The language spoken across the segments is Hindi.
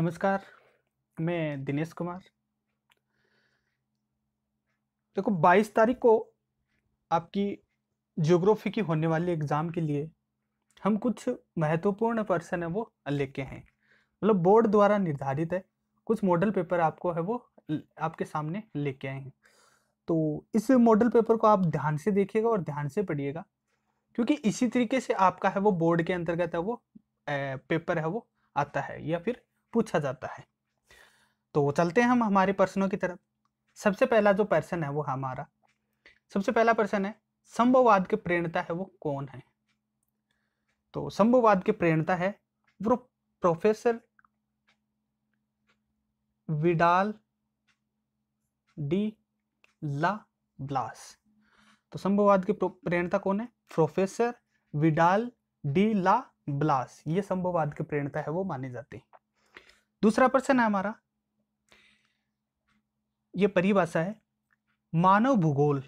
नमस्कार मैं दिनेश कुमार देखो 22 तारीख को आपकी ज्योग्राफी की होने वाली एग्ज़ाम के लिए हम कुछ महत्वपूर्ण पर्सन है वो लेके हैं मतलब बोर्ड द्वारा निर्धारित है कुछ मॉडल पेपर आपको है वो आपके सामने लेके आए हैं तो इस मॉडल पेपर को आप ध्यान से देखिएगा और ध्यान से पढ़िएगा क्योंकि इसी तरीके से आपका है वो बोर्ड के अंतर्गत है वो ए, पेपर है वो आता है या फिर पूछा जाता है तो चलते हैं हम हमारे प्रश्नों की तरफ सबसे पहला जो पर्सन है वो हमारा सबसे पहला प्रश्न है संभववाद के प्रेरणता है वो कौन है तो संभववाद के प्रेरणता है वो professor Vidal de la Blache तो संभववाद की प्रेरणता कौन है professor Vidal de la Blache ये संभववाद की प्रेरणता है वो माने जाते हैं दूसरा प्रश्न है हमारा ये परिभाषा है मानव भूगोल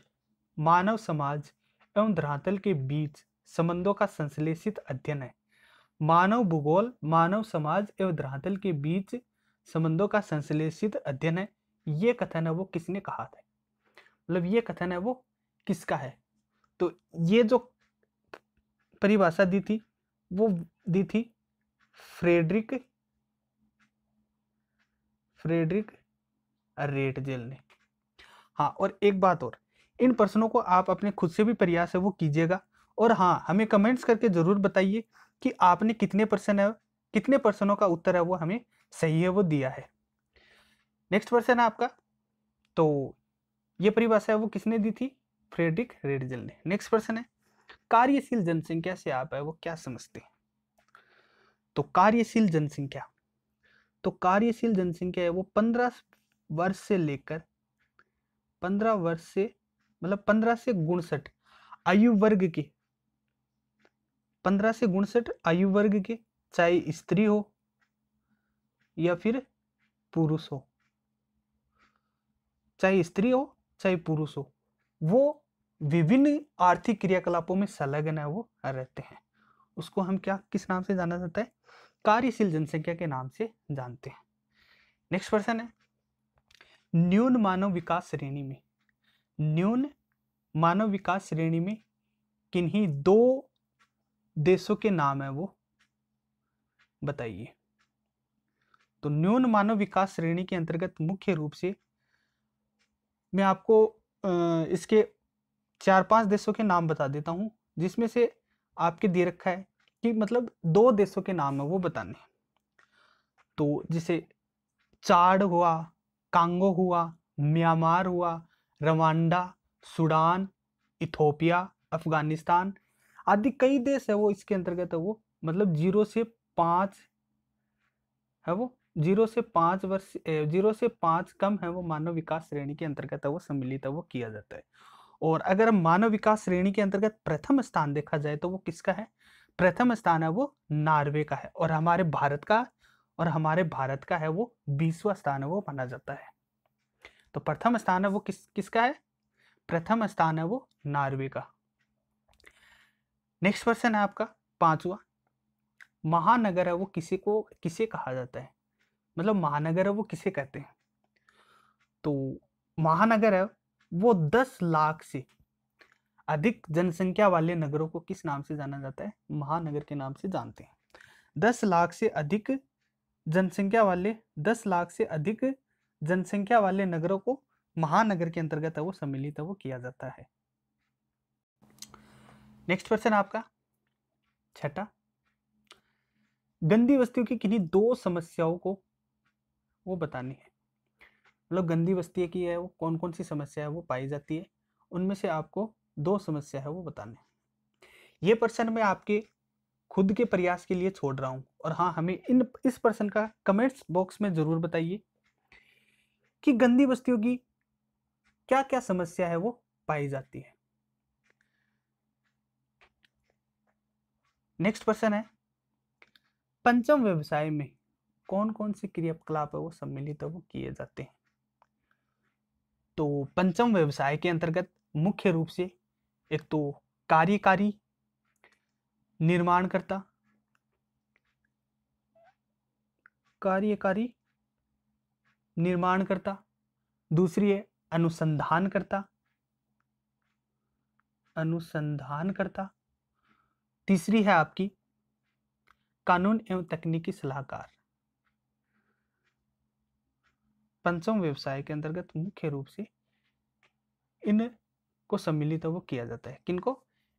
मानव समाज एवं धरातल के बीच संबंधों का संश्लेषित अध्ययन है मानव भूगोल मानव समाज एवं धरातल के बीच संबंधों का संश्लेषित अध्ययन है ये कथन है वो किसने कहा था मतलब ये कथन है वो किसका है तो ये जो परिभाषा दी थी वो दी थी फ्रेडरिक फ्रेडरिक रेटजेल ने हाँ और एक बात और इन प्रश्नों को आप अपने खुद से भी प्रयास है वो कीजिएगा और हाँ हमें कमेंट्स करके ज़रूर बताइए कि आपने कितने प्रश्न है कितने प्रश्नों का उत्तर है वो हमें सही है वो दिया है नेक्स्ट प्रश्न है आपका तो ये परिभाषा है वो किसने दी थी फ्रेडरिक रेडजल ने नेक्स्ट प्रश्न है कार्यशील जनसंख्या से आप है वो क्या समझते हैं तो कार्यशील जनसंख्या तो कार्यशील जनसंख्या है वो पंद्रह वर्ष से लेकर पंद्रह वर्ष से मतलब पंद्रह से गुणसठ आयु वर्ग के पंद्रह से गुणसठ आयु वर्ग के चाहे स्त्री हो या फिर पुरुष हो चाहे स्त्री हो चाहे पुरुष हो वो विभिन्न आर्थिक क्रियाकलापों में संलग्न है वो रहते हैं उसको हम क्या किस नाम से जाना जाता है कार्यशील जनसंख्या के नाम से जानते हैं नेक्स्ट प्रश्न है न्यून मानव विकास श्रेणी में न्यून मानव विकास श्रेणी में किन्हीं दो देशों के नाम है वो बताइए तो न्यून मानव विकास श्रेणी के अंतर्गत मुख्य रूप से मैं आपको इसके चार पांच देशों के नाम बता देता हूं जिसमें से आपके दे रखा है कि मतलब दो देशों के नाम है वो बताने तो जैसे चाड हुआ कांगो हुआ म्यांमार हुआ रवांडा सूडान इथोपिया अफगानिस्तान आदि कई देश है वो इसके अंतर्गत है वो मतलब जीरो से पाँच है वो जीरो से पाँच वर्ष जीरो से पाँच कम है वो मानव विकास श्रेणी के अंतर्गत है वो सम्मिलित है वो किया जाता है और अगर मानव विकास श्रेणी के अंतर्गत प्रथम स्थान देखा जाए तो वो किसका है प्रथम स्थान है वो नॉर्वे का है और हमारे भारत का और हमारे भारत का है वो बीसवा स्थान है वो माना जाता है तो प्रथम स्थान है वो किस किसका है प्रथम स्थान है वो नॉर्वे का नेक्स्ट क्वेश्चन है आपका पांचवा महानगर है वो किसी को किसे कहा जाता है मतलब महानगर है वो किसे कहते हैं तो महानगर है वो दस लाख से अधिक जनसंख्या वाले नगरों को किस नाम से जाना जाता है महानगर के नाम से जानते हैं दस लाख से अधिक जनसंख्या वाले दस लाख से अधिक जनसंख्या वाले नगरों को महानगर के अंतर्गत वो सम्मिलित वो किया जाता है नेक्स्ट क्वेश्चन आपका छठा गंदी बस्तियों की किन्हीं दो समस्याओं को वो बतानी है मतलब गंदी वस्ती की है वो कौन कौन सी समस्या है वो पाई जाती है उनमें से आपको दो समस्या है वो बताने ये प्रश्न मैं आपके खुद के प्रयास के लिए छोड़ रहा हूँ और हाँ हमें इन इस प्रश्न का कमेंट्स बॉक्स में ज़रूर बताइए कि गंदी बस्तियों की क्या क्या समस्या है वो पाई जाती है नेक्स्ट प्रश्न है पंचम व्यवसाय में कौन कौन से क्रियाकलाप है वो सम्मिलित है वो किए जाते हैं तो पंचम व्यवसाय के अंतर्गत मुख्य रूप से एक तो कार्यकारी निर्माणकर्ता कार्यकारी निर्माणकर्ता दूसरी है अनुसंधानकर्ता अनुसंधानकर्ता तीसरी है आपकी कानून एवं तकनीकी सलाहकार पंचम व्यवसाय के अंतर्गत मुख्य रूप से इन को सम्मिलित वो किया जाता है किनको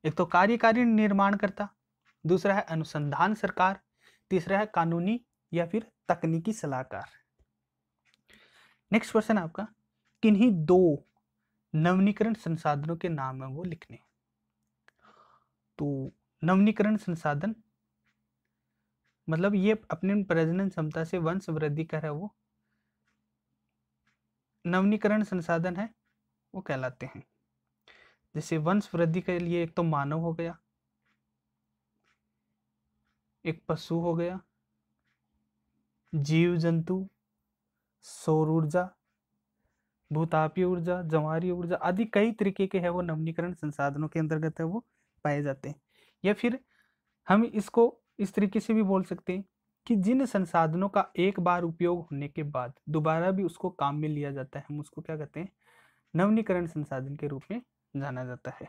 एक तो कार्यकारी निर्माण करता दूसरा है अनुसंधान सरकार तीसरा है कानूनी या फिर तकनीकी सलाहकार नेक्स्ट क्वेश्चन आपका किन्हीं दो नवनीकरण संसाधनों के नाम है वो लिखने तो नवनीकरण संसाधन मतलब ये अपने प्रजनन क्षमता से वंश वृद्धि कर है वो नवनीकरण संसाधन है वो कहलाते हैं जैसे वंश वृद्धि के लिए एक तो मानव हो गया एक पशु हो गया जीव जंतु सौर ऊर्जा भूतापीय ऊर्जा जवारी ऊर्जा आदि कई तरीके के हैं वो नवनीकरण संसाधनों के अंतर्गत है वो पाए जाते हैं या फिर हम इसको इस तरीके से भी बोल सकते हैं कि जिन संसाधनों का एक बार उपयोग होने के बाद दोबारा भी उसको काम में लिया जाता है हम उसको क्या कहते हैं नवनीकरण संसाधन के रूप में जाना जाता है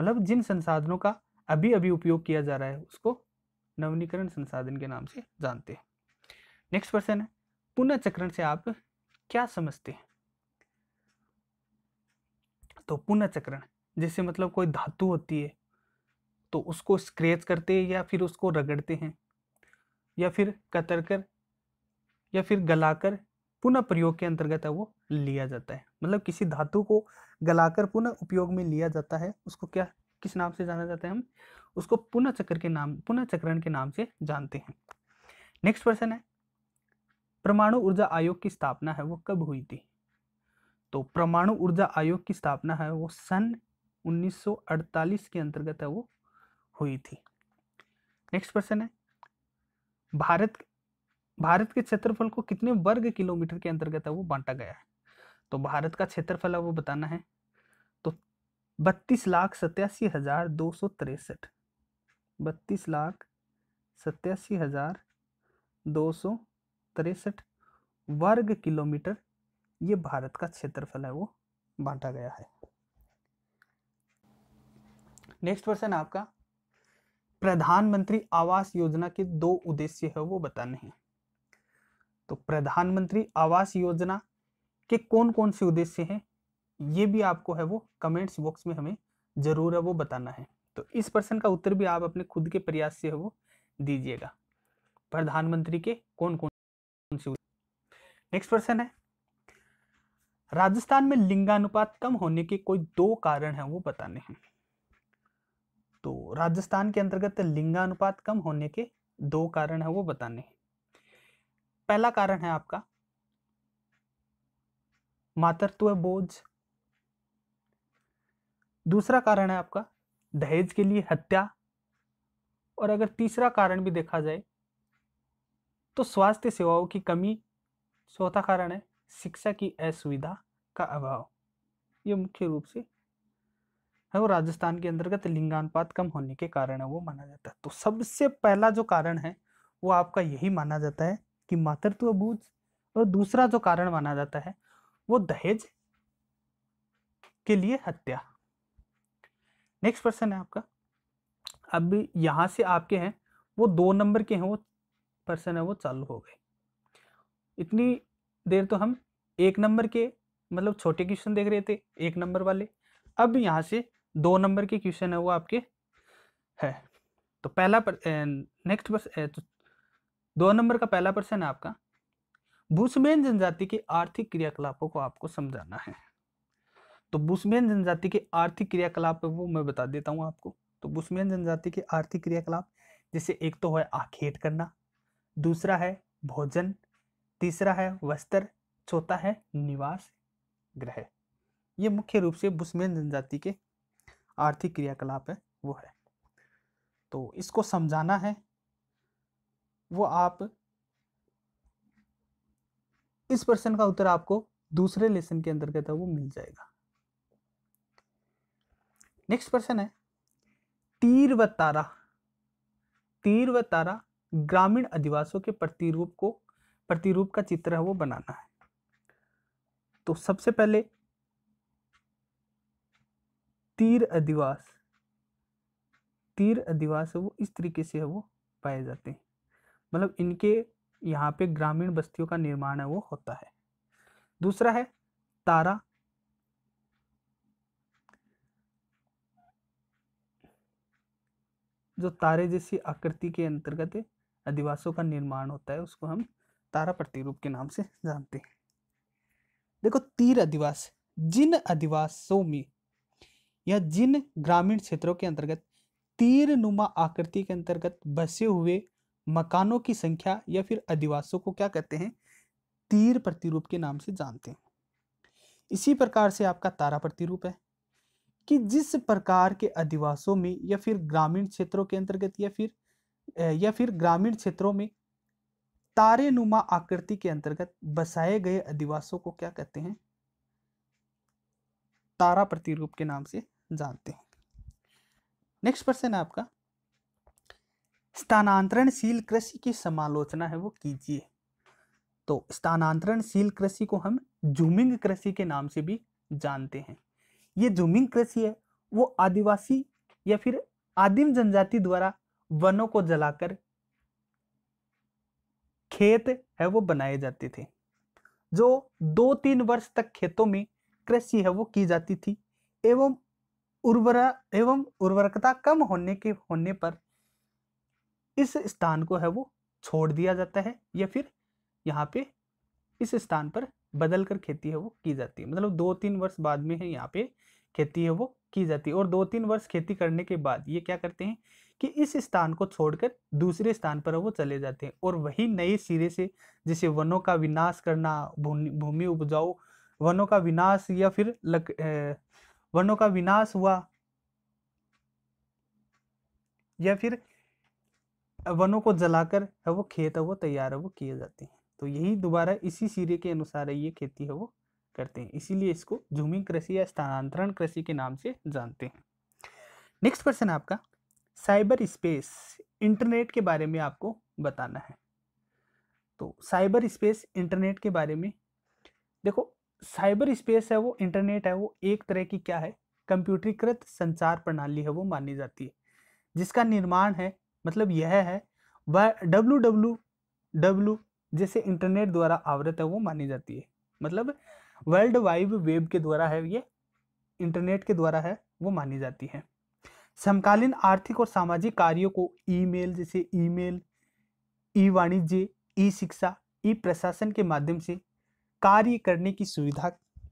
मतलब जिन संसाधनों का अभी अभी उपयोग किया जा रहा है उसको नवीनीकरण संसाधन के नाम से जानते हैं नेक्स्ट क्वेश्चन है पुनः चक्रण से आप क्या समझते हैं तो पुनः चक्रण जैसे मतलब कोई धातु होती है तो उसको स्क्रेच करते हैं या फिर उसको रगड़ते हैं या फिर कतरकर या फिर गलाकर पुनः प्रयोग के अंतर्गत है वो लिया जाता है मतलब किसी धातु को गलाकर पुनः उपयोग में लिया जाता है उसको क्या किस नाम से जाना जाता है हम उसको पुनः चक्र के नाम पुनः चक्रण के नाम से जानते हैं नेक्स्ट प्रश्न है परमाणु ऊर्जा आयोग की स्थापना है वो कब हुई थी तो परमाणु ऊर्जा आयोग की स्थापना है वो सन उन्नीस के अंतर्गत है वो हुई थी नेक्स्ट प्रश्न है भारत भारत के क्षेत्रफल को कितने वर्ग किलोमीटर के अंतर्गत है वो बांटा गया है तो भारत का क्षेत्रफल है वो बताना है तो बत्तीस लाख सत्यासी हजार दो सौ तिरसठ बत्तीस लाख सत्यासी हजार दो सौ तिरसठ वर्ग किलोमीटर ये भारत का क्षेत्रफल है वो बांटा गया है नेक्स्ट क्वेश्चन आपका प्रधानमंत्री आवास योजना के दो उद्देश्य है वो बताने हैं तो प्रधानमंत्री आवास योजना के कौन कौन से उद्देश्य हैं ये भी आपको है वो कमेंट्स बॉक्स में हमें ज़रूर है वो बताना है तो इस प्रश्न का उत्तर भी आप अपने खुद के प्रयास से है वो दीजिएगा प्रधानमंत्री के कौन कौन से नेक्स्ट प्रश्न है राजस्थान में लिंगानुपात कम होने के कोई दो कारण है वो बताने हैं तो राजस्थान के अंतर्गत लिंगानुपात कम होने के दो कारण है वो बताने हैं पहला कारण है आपका मातृत्व बोझ दूसरा कारण है आपका दहेज के लिए हत्या और अगर तीसरा कारण भी देखा जाए तो स्वास्थ्य सेवाओं की कमी चौथा कारण है शिक्षा की असुविधा का अभाव ये मुख्य रूप से है वो राजस्थान के अंतर्गत लिंगानुपात कम होने के कारण है वो माना जाता है तो सबसे पहला जो कारण है वो आपका यही माना जाता है कि मातृत्व बोझ और दूसरा जो कारण माना जाता है वो दहेज के लिए हत्या नेक्स्ट क्वेश्चन है आपका अब यहां से आपके हैं वो दो नंबर के हैं वो पर्सन है वो चालू हो गए इतनी देर तो हम एक नंबर के मतलब छोटे क्वेश्चन देख रहे थे एक नंबर वाले अब यहाँ से दो नंबर के क्वेश्चन है वो आपके है तो पहला नेक्स्ट बस दो नंबर का पहला प्रश्न है आपका भूसमेन जनजाति के आर्थिक क्रियाकलापों को आपको समझाना है तो भूसमेन जनजाति के आर्थिक क्रियाकलाप वो मैं बता देता हूँ आपको तो भूसमेन जनजाति के आर्थिक क्रियाकलाप जैसे एक तो है आखेट करना दूसरा है भोजन तीसरा है वस्त्र चौथा है निवास ग्रह ये मुख्य रूप से भूसमेन जनजाति के आर्थिक क्रियाकलाप है वो है तो इसको समझाना है वो आप इस प्रश्न का उत्तर आपको दूसरे लेसन के अंतर्गत वो मिल जाएगा नेक्स्ट प्रश्न है तीर व तारा तीर व तारा ग्रामीण अधिवासों के प्रतिरूप को प्रतिरूप का चित्र है वो बनाना है तो सबसे पहले तीर अधिवास तीर अधिवास वो इस तरीके से है वो पाए जाते हैं मतलब इनके यहाँ पे ग्रामीण बस्तियों का निर्माण है वो होता है दूसरा है तारा जो तारे जैसी आकृति के अंतर्गत अधिवासों का निर्माण होता है उसको हम तारा प्रतिरूप के नाम से जानते हैं देखो तीर अधिवास जिन अधिवासों में या जिन ग्रामीण क्षेत्रों के अंतर्गत तीर नुमा आकृति के अंतर्गत बसे हुए मकानों की संख्या या फिर अधिवासों को क्या कहते हैं तीर प्रतिरूप के नाम से जानते हैं इसी प्रकार से आपका तारा प्रतिरूप है कि जिस प्रकार के अधिवासों में या फिर ग्रामीण क्षेत्रों के अंतर्गत या फिर या फिर ग्रामीण क्षेत्रों में तारे नुमा आकृति के अंतर्गत बसाए गए अधिवासों को क्या कहते हैं तारा प्रतिरूप के नाम से जानते हैं नेक्स्ट पर्सन है आपका स्थानांतरणशील कृषि की समालोचना है वो कीजिए तो स्थानांतरणशील कृषि को हम झूमिंग कृषि के नाम से भी जानते हैं ये झूमिंग कृषि है वो आदिवासी या फिर आदिम जनजाति द्वारा वनों को जलाकर खेत है वो बनाए जाते थे जो दो तीन वर्ष तक खेतों में कृषि है वो की जाती थी एवं उर्वरा एवं उर्वरकता कम होने के होने पर इस स्थान को है वो छोड़ दिया जाता है या फिर यहाँ पे इस स्थान पर बदल कर खेती है वो की जाती है मतलब दो तीन वर्ष बाद में है यहाँ पे खेती है वो की जाती है और दो तीन वर्ष खेती करने के बाद ये क्या करते हैं कि इस स्थान को छोड़कर दूसरे स्थान पर वो चले जाते हैं और वही नए सिरे से जैसे वनों का विनाश करना भूमि उपजाऊ वनों का विनाश या फिर लक, वनों का विनाश हुआ या फिर वनों को जलाकर है वो खेत है वो तैयार है वो किए जाते हैं तो यही दोबारा इसी सीरे के अनुसार ये खेती है वो करते हैं इसीलिए इसको झूमिंग कृषि या स्थानांतरण कृषि के नाम से जानते हैं नेक्स्ट क्वेश्चन आपका साइबर स्पेस इंटरनेट के बारे में आपको बताना है तो साइबर स्पेस इंटरनेट के बारे में देखो साइबर स्पेस है वो इंटरनेट है वो एक तरह की क्या है कंप्यूटरीकृत संचार प्रणाली है वो मानी जाती है जिसका निर्माण है मतलब यह है वह डब्लू डब्लू डब्लू जैसे इंटरनेट द्वारा आवृत है वो मानी जाती है मतलब वर्ल्ड वाइड वेब के द्वारा है ये इंटरनेट के द्वारा है वो मानी जाती है समकालीन आर्थिक और सामाजिक कार्यों को ईमेल जैसे ईमेल ई वाणिज्य ई शिक्षा ई प्रशासन के माध्यम से कार्य करने की सुविधा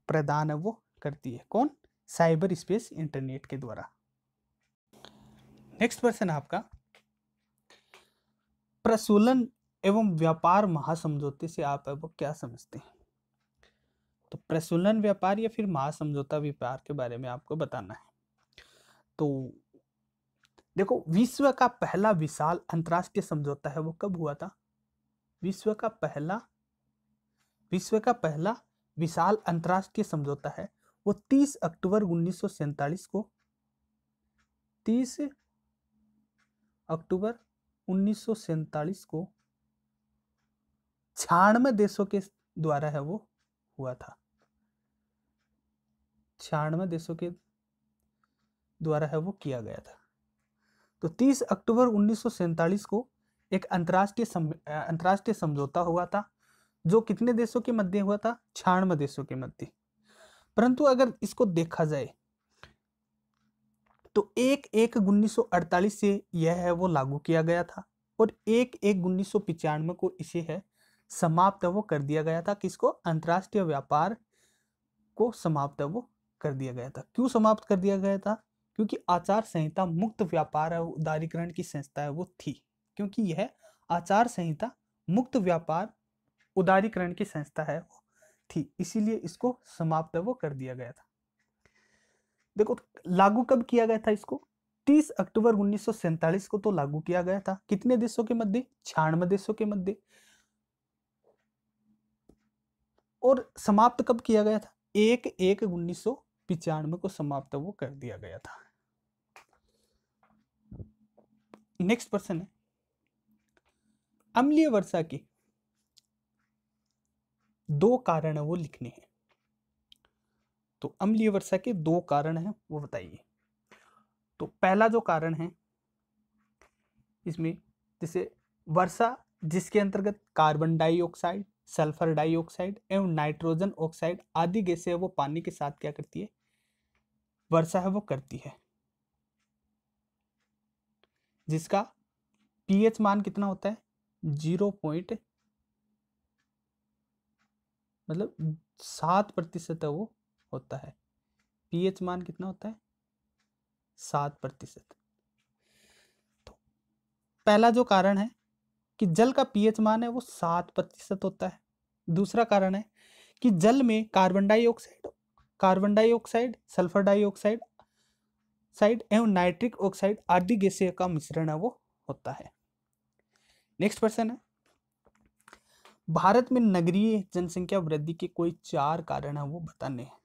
प्रदान है वो करती है कौन साइबर स्पेस इंटरनेट के द्वारा नेक्स्ट पर्सन आपका प्रसूलन एवं व्यापार महासमझौते से आप अब क्या समझते हैं तो प्रसूलन व्यापार या फिर महासमझौता व्यापार के बारे में आपको बताना है तो देखो विश्व का पहला विशाल अंतरराष्ट्रीय समझौता है वो कब हुआ था विश्व का पहला विश्व का पहला विशाल अंतर्राष्ट्रीय समझौता है वो 30 अक्टूबर उन्नीस को 30 अक्टूबर उन्नीस को छियानवे देशों के द्वारा है वो हुआ था छियानवे देशों के द्वारा है वो किया गया था तो 30 अक्टूबर उन्नीस को एक अंतर्राष्ट्रीय अंतरराष्ट्रीय अंतर्राष्ट्रीय समझौता हुआ था जो कितने देशों के मध्य हुआ था छियानवे देशों के मध्य परंतु अगर इसको देखा जाए तो एक एक उन्नीस से यह है वो लागू किया गया था और एक एक उन्नीस को इसे है समाप्त वो कर दिया गया था किसको अंतर्राष्ट्रीय व्यापार को समाप्त वो कर दिया गया था क्यों समाप्त कर दिया गया था क्योंकि आचार संहिता मुक्त व्यापार उदारीकरण की संस्था है वो थी क्योंकि यह आचार संहिता मुक्त व्यापार उदारीकरण की संस्था है वो थी इसीलिए इसको समाप्त वो कर दिया गया था देखो लागू कब किया गया था इसको 30 अक्टूबर उन्नीस को तो लागू किया गया था कितने देशों के मध्य छियानवे देशों के मध्य और समाप्त कब किया गया था एक एक उन्नीस को समाप्त वो कर दिया गया था नेक्स्ट प्रश्न है अम्लीय वर्षा के दो कारण वो लिखने हैं तो अम्लीय वर्षा के दो कारण हैं वो बताइए तो पहला जो कारण है इसमें जैसे वर्षा जिसके अंतर्गत कार्बन डाइऑक्साइड सल्फर डाइऑक्साइड एवं नाइट्रोजन ऑक्साइड आदि गैसे वो पानी के साथ क्या करती है वर्षा है वो करती है जिसका पीएच मान कितना होता है जीरो पॉइंट मतलब सात प्रतिशत है वो होता है पीएच मान कितना होता है सात प्रतिशत तो पहला जो कारण है कि जल का पीएच मान है वो सात प्रतिशत होता है दूसरा कारण है कि जल में carbon dioxide carbon dioxide sulphur dioxide side एवं नाइट्रिक ऑक्साइड आदि गैसे का मिश्रण है वो होता है नेक्स्ट क्वेश्चन है भारत में नगरीय जनसंख्या वृद्धि के कोई चार कारण है वो बताने हैं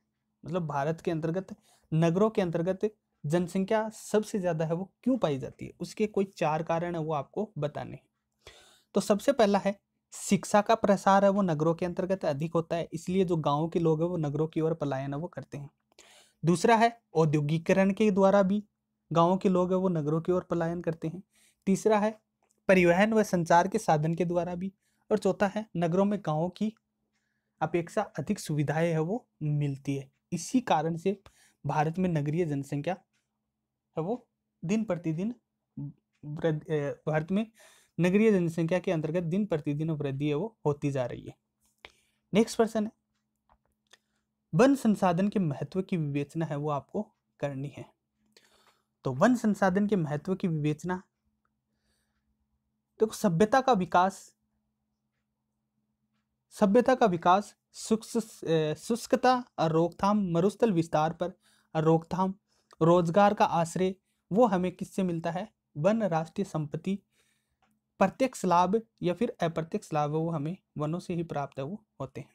मतलब भारत के अंतर्गत नगरों के अंतर्गत जनसंख्या सबसे ज़्यादा है वो क्यों पाई जाती है उसके कोई चार कारण है वो आपको बताने तो सबसे पहला है शिक्षा का प्रसार है वो नगरों के अंतर्गत अधिक होता है इसलिए जो गाँव के लोग हैं वो नगरों की ओर पलायन है वो करते हैं दूसरा है औद्योगिकरण के द्वारा भी गाँव के लोग है वो नगरों की ओर पलायन करते हैं तीसरा है परिवहन व संचार के साधन के द्वारा भी और चौथा है नगरों में गाँव की अपेक्षा अधिक सुविधाएं है वो मिलती है इसी कारण से भारत में नगरीय जनसंख्या है वो दिन प्रतिदिन भारत में नगरीय जनसंख्या के अंतर्गत दिन प्रतिदिन वृद्धि है वो होती जा रही है नेक्स्ट प्रश्न है वन संसाधन के महत्व की विवेचना है वो आपको करनी है तो वन संसाधन के महत्व की विवेचना देखो तो सभ्यता का विकास सभ्यता का विकास शुष्कता और रोकथाम मरुस्थल विस्तार पर रोकथाम रोजगार का आश्रय वो हमें किससे मिलता है वन राष्ट्रीय संपत्ति प्रत्यक्ष लाभ या फिर अप्रत्यक्ष लाभ वो हमें वनों से ही प्राप्त है वो होते हैं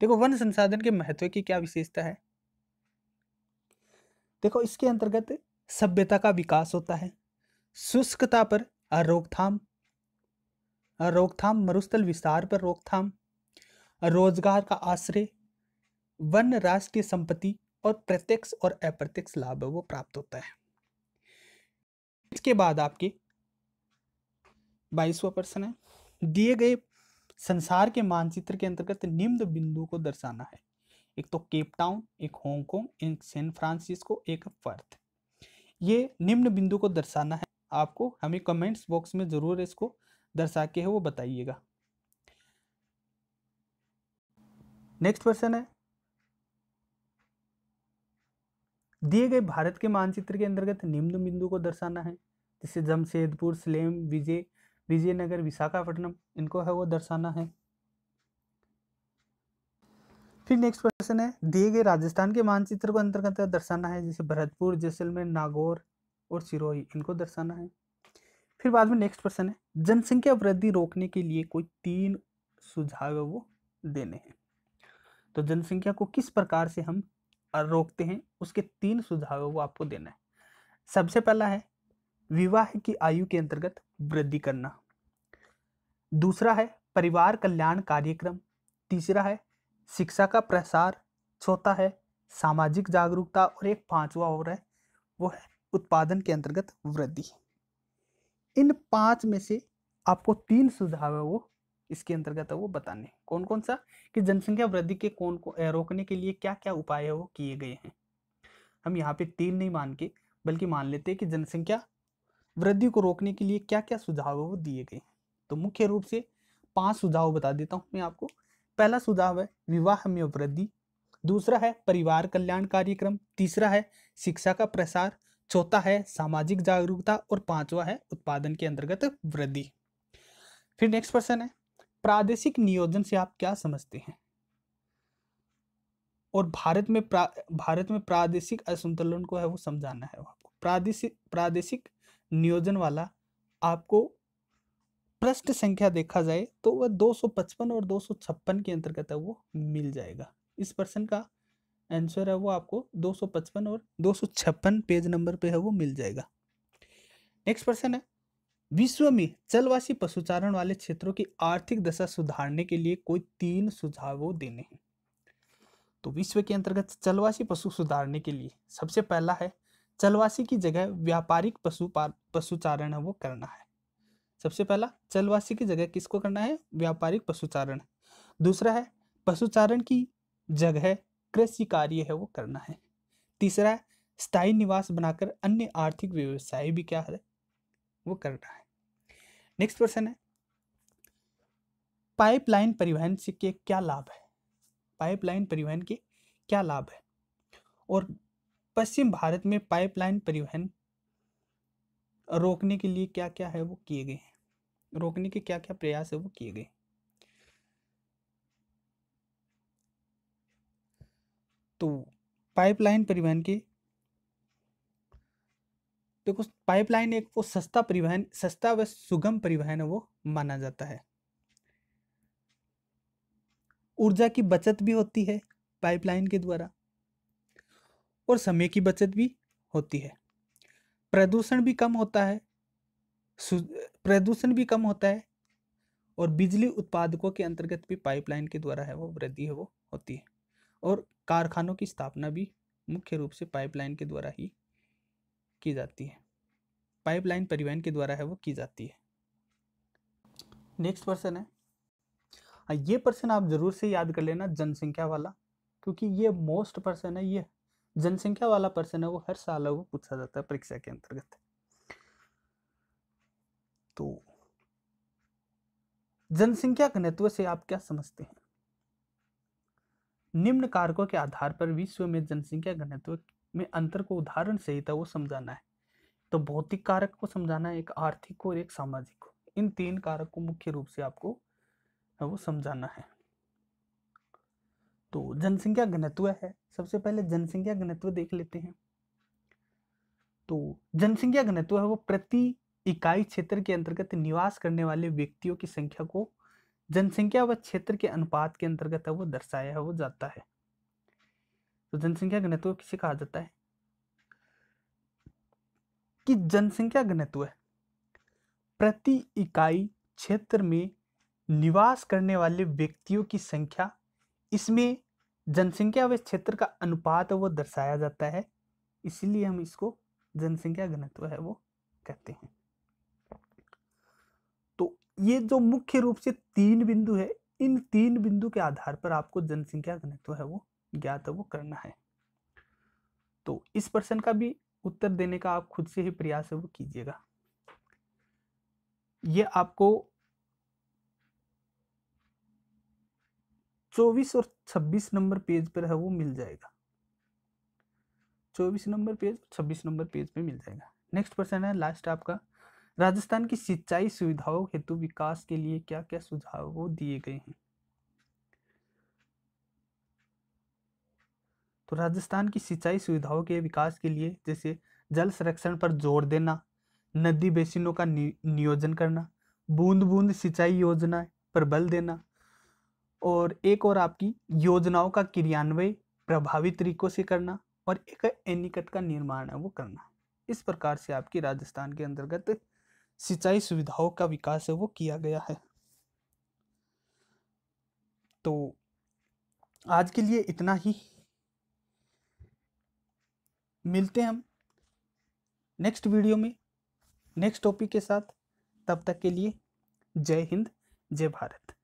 देखो वन संसाधन के महत्व की क्या विशेषता है देखो इसके अंतर्गत सभ्यता का विकास होता है शुष्कता पर रोकथाम रोकथाम मरुस्थल विस्तार पर रोकथाम रोजगार का आश्रय वन राष्ट्र की संपत्ति और प्रत्यक्ष और अप्रत्यक्ष लाभ वो प्राप्त होता है इसके बाद आपके बाईसवा प्रश्न है दिए गए संसार के मानचित्र के अंतर्गत निम्न बिंदु को दर्शाना है एक तो केप टाउन एक हांगकांग एक सैन फ्रांसिस्को एक पर्थ ये निम्न बिंदु को दर्शाना है आपको हमें कमेंट्स बॉक्स में ज़रूर इसको दर्शा के है वो बताइएगा नेक्स्ट क्वेश्चन है दिए गए भारत के मानचित्र के अंतर्गत निम्न बिंदु को दर्शाना है जैसे जमशेदपुर स्लेम विजय विजयनगर विशाखापट्टनम इनको है वो दर्शाना है फिर नेक्स्ट क्वेश्चन है दिए गए राजस्थान के मानचित्र को अंतर्गत दर्शाना है जैसे भरतपुर जैसलमेर नागौर और सिरोही इनको दर्शाना है फिर बाद में नेक्स्ट प्रश्न है जनसंख्या वृद्धि रोकने के लिए कोई तीन सुझाव वो देने हैं तो जनसंख्या को किस प्रकार से हम रोकते हैं उसके तीन सुझाव वो आपको देना है सबसे पहला है विवाह की आयु के अंतर्गत वृद्धि करना दूसरा है परिवार कल्याण कार्यक्रम तीसरा है शिक्षा का प्रसार चौथा है सामाजिक जागरूकता और एक पांचवा और है वो है उत्पादन के अंतर्गत वृद्धि इन पांच में से आपको तीन सुझाव है वो इसके अंतर्गत वो बताने कौन कौन सा कि जनसंख्या वृद्धि के कौन को रोकने के लिए क्या क्या उपाय है वो किए गए हैं हम यहाँ पे तीन नहीं मान के बल्कि मान लेते हैं कि जनसंख्या वृद्धि को रोकने के लिए क्या क्या सुझाव है वो दिए गए तो मुख्य रूप से पांच सुझाव बता देता हूँ मैं आपको पहला सुझाव है विवाह में वृद्धि दूसरा है परिवार कल्याण कार्यक्रम तीसरा है शिक्षा का प्रसार चौथा है सामाजिक जागरूकता और पांचवा है उत्पादन के अंतर्गत वृद्धि फिर नेक्स्ट प्रश्न है प्रादेशिक नियोजन से आप क्या समझते हैं और भारत में प्रा, भारत में प्रादेशिक असंतुलन को है वो समझाना है आपको प्रादेशिक प्रादेशिक नियोजन वाला आपको पृष्ठ संख्या देखा जाए तो वह 255 और 256 के अंतर्गत है वो मिल जाएगा इस प्रश्न का आंसर है वो आपको 255 और 256 पेज नंबर पे है वो मिल जाएगा नेक्स्ट प्रश्न है विश्व में जलवासी पशुचारण वाले क्षेत्रों की आर्थिक दशा सुधारने के लिए कोई तीन सुझाव देने हैं तो विश्व के अंतर्गत चलवासी पशु सुधारने के लिए सबसे पहला है चलवासी की जगह व्यापारिक पशु पशुचारण है वो करना है सबसे पहला चलवासी की जगह किसको करना है व्यापारिक पशुचारण दूसरा है पशुचारण की जगह कृषि कार्य है वो करना है तीसरा स्थायी निवास बनाकर अन्य आर्थिक व्यवसाय भी क्या है वो करना है नेक्स्ट क्वेश्चन है पाइपलाइन परिवहन से के क्या लाभ है पाइपलाइन परिवहन के क्या लाभ है और पश्चिम भारत में पाइपलाइन परिवहन रोकने के लिए क्या क्या है वो किए गए हैं रोकने के क्या क्या प्रयास है वो किए गए तो पाइपलाइन परिवहन की देखो पाइपलाइन एक वो सस्ता परिवहन सस्ता व सुगम परिवहन वो माना जाता है ऊर्जा की बचत भी होती है पाइपलाइन के द्वारा और समय की बचत भी होती है प्रदूषण भी कम होता है प्रदूषण भी कम होता है और बिजली उत्पादकों के अंतर्गत भी पाइपलाइन के द्वारा है वो वृद्धि है वो होती है और कारखानों की स्थापना भी मुख्य रूप से पाइपलाइन के द्वारा ही की जाती है पाइपलाइन परिवहन के द्वारा है वो की जाती है नेक्स्ट पर्सन है हाँ, ये पर्सन आप जरूर से याद कर लेना जनसंख्या वाला क्योंकि ये मोस्ट पर्सन है ये जनसंख्या वाला पर्सन है वो हर साल वो पूछा जाता है परीक्षा के अंतर्गत तो जनसंख्या घनत्व से आप क्या समझते हैं निम्न कारकों के आधार पर विश्व में जनसंख्या घनत्व में अंतर को उदाहरण सहित वो समझाना है तो भौतिक कारक को समझाना है एक आर्थिक और एक सामाजिक को इन तीन कारक को मुख्य रूप से आपको वो समझाना है तो जनसंख्या घनत्व है सबसे पहले जनसंख्या घनत्व देख लेते हैं तो जनसंख्या घनत्व है वो प्रति इकाई क्षेत्र के अंतर्गत निवास करने वाले व्यक्तियों की संख्या को जनसंख्या व क्षेत्र के अनुपात के अंतर्गत है वो दर्शाया है वो जाता है तो जनसंख्या घनत्व किसे कहा जाता है कि जनसंख्या घनत्व प्रति इकाई क्षेत्र में निवास करने वाले व्यक्तियों की संख्या इसमें जनसंख्या व क्षेत्र का अनुपात वो दर्शाया जाता है इसलिए हम इसको जनसंख्या घनत्व है वो कहते हैं ये जो मुख्य रूप से तीन बिंदु है इन तीन बिंदु के आधार पर आपको जनसंख्या घनत्व है वो ज्ञात वो करना है तो इस प्रश्न का भी उत्तर देने का आप खुद से ही प्रयास है वो कीजिएगा ये आपको 24 और 26 नंबर पेज पर है वो मिल जाएगा 24 नंबर पेज 26 नंबर पेज पे मिल जाएगा नेक्स्ट प्रश्न है लास्ट आपका राजस्थान की सिंचाई सुविधाओं हेतु विकास के लिए क्या क्या सुझाव दिए गए हैं तो राजस्थान की सिंचाई सुविधाओं के विकास के लिए जैसे जल संरक्षण पर जोर देना नदी बेसिनों का नियोजन करना बूंद बूंद सिंचाई योजना पर बल देना और एक और आपकी योजनाओं का क्रियान्वयन प्रभावी तरीकों से करना और एक एनिकट का निर्माण है वो करना इस प्रकार से आपकी राजस्थान के अंतर्गत सिंचाई सुविधाओं का विकास है वो किया गया है तो आज के लिए इतना ही मिलते हैं हम नेक्स्ट वीडियो में नेक्स्ट टॉपिक के साथ तब तक के लिए जय हिंद जय भारत